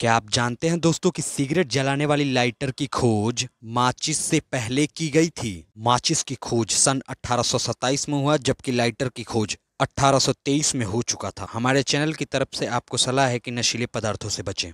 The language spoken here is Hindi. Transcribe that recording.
क्या आप जानते हैं दोस्तों कि सिगरेट जलाने वाली लाइटर की खोज माचिस से पहले की गई थी माचिस की खोज सन 1827 में हुआ जबकि लाइटर की खोज 1823 में हो चुका था हमारे चैनल की तरफ से आपको सलाह है कि नशीले पदार्थों से बचें